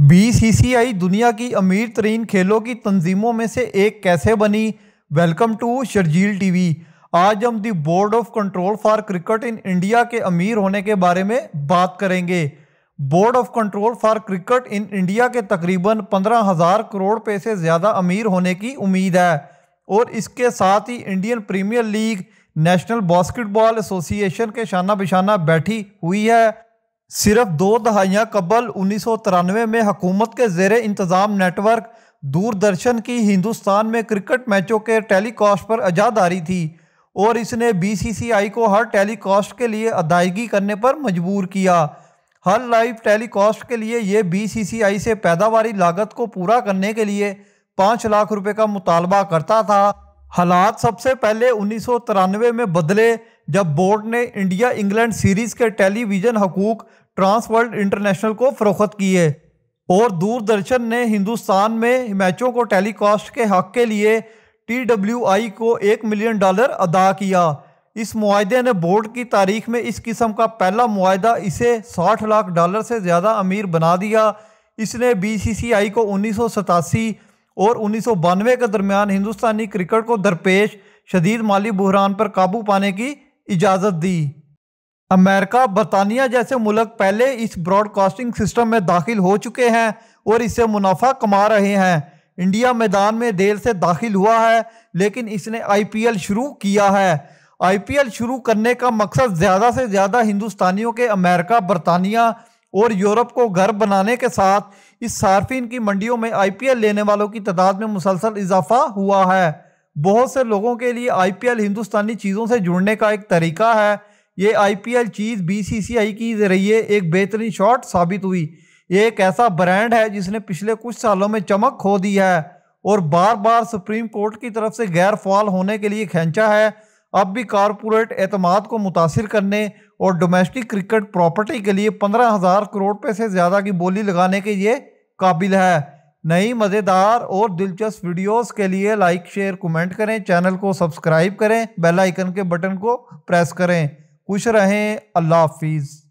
BCCI दुनिया की अमीर तरीन खेलों की तंजीमों में से एक कैसे बनी वेलकम टू शर्जील टीवी आज हम the board of control for cricket in India के अमीर होने के बारे में बात करेंगे board of control for cricket in India के तकरीबन पंद्रह हज़ार करोड़ रुपये से ज़्यादा अमीर होने की उम्मीद है और इसके साथ ही Indian Premier League National Basketball Association के शाना बिशाना बैठी हुई है सिर्फ दो दहाइयाँ कबल उन्नीस सौ तिरानवे में हकूमत के जेर इंतज़ाम नेटवर्क दूरदर्शन की हिंदुस्तान में क्रिकेट मैचों के टेलीकास्ट पर आजादारी थी और इसने बीसीसीआई को हर टेलीकास्ट के लिए अदायगी करने पर मजबूर किया हर लाइव टेलीकास्ट के लिए यह बीसीसीआई से पैदावारी लागत को पूरा करने के लिए पाँच लाख रुपए का मुतालबा करता था हालात सबसे पहले उन्नीस में बदले जब बोर्ड ने इंडिया इंग्लैंड सीरीज के टेलीविज़न हकूक ट्रांस वर्ल्ड इंटरनेशनल को फरोख्त किए और दूरदर्शन ने हिंदुस्तान में मैचों को टेलीकास्ट के हक के लिए टी को एक मिलियन डॉलर अदा किया इस माहे ने बोर्ड की तारीख में इस किस्म का पहला माहा इसे 60 लाख डॉलर से ज़्यादा अमीर बना दिया इसने बीसीसीआई को उन्नीस और उन्नीस के दरमियान हिंदुस्तानी क्रिकेट को दरपेश शदीद माली बहरान पर काबू पाने की इजाज़त दी अमेरिका बरतानिया जैसे मुल्क पहले इस ब्रॉडकास्टिंग सिस्टम में दाखिल हो चुके हैं और इससे मुनाफा कमा रहे हैं इंडिया मैदान में देर से दाखिल हुआ है लेकिन इसने आईपीएल शुरू किया है आईपीएल शुरू करने का मकसद ज़्यादा से ज़्यादा हिंदुस्तानियों के अमेरिका बरतानिया और यूरोप को घर बनाने के साथ इस सार्फिन की मंडियों में आईपीएल लेने वालों की तादाद में मुसलसल इजाफा हुआ है बहुत से लोगों के लिए आईपीएल हिंदुस्तानी चीज़ों से जुड़ने का एक तरीका है ये आईपीएल चीज़ बीसीसीआई की ज़रिए एक बेहतरीन शॉट साबित हुई ये एक ऐसा ब्रांड है जिसने पिछले कुछ सालों में चमक खो दी है और बार बार सुप्रीम कोर्ट की तरफ से गैर फाल होने के लिए खेचा है अब भी कॉरपोरेट अतमाद को मुतासर करने और डोमेस्टिक क्रिकेट प्रॉपर्टी के लिए पंद्रह हज़ार करोड़ रुपये से ज़्यादा की बोली लगाने के ये काबिल है नई मज़ेदार और दिलचस्प वीडियोस के लिए लाइक शेयर कमेंट करें चैनल को सब्सक्राइब करें बेल आइकन के बटन को प्रेस करें खुश रहें अल्लाह हाफिज़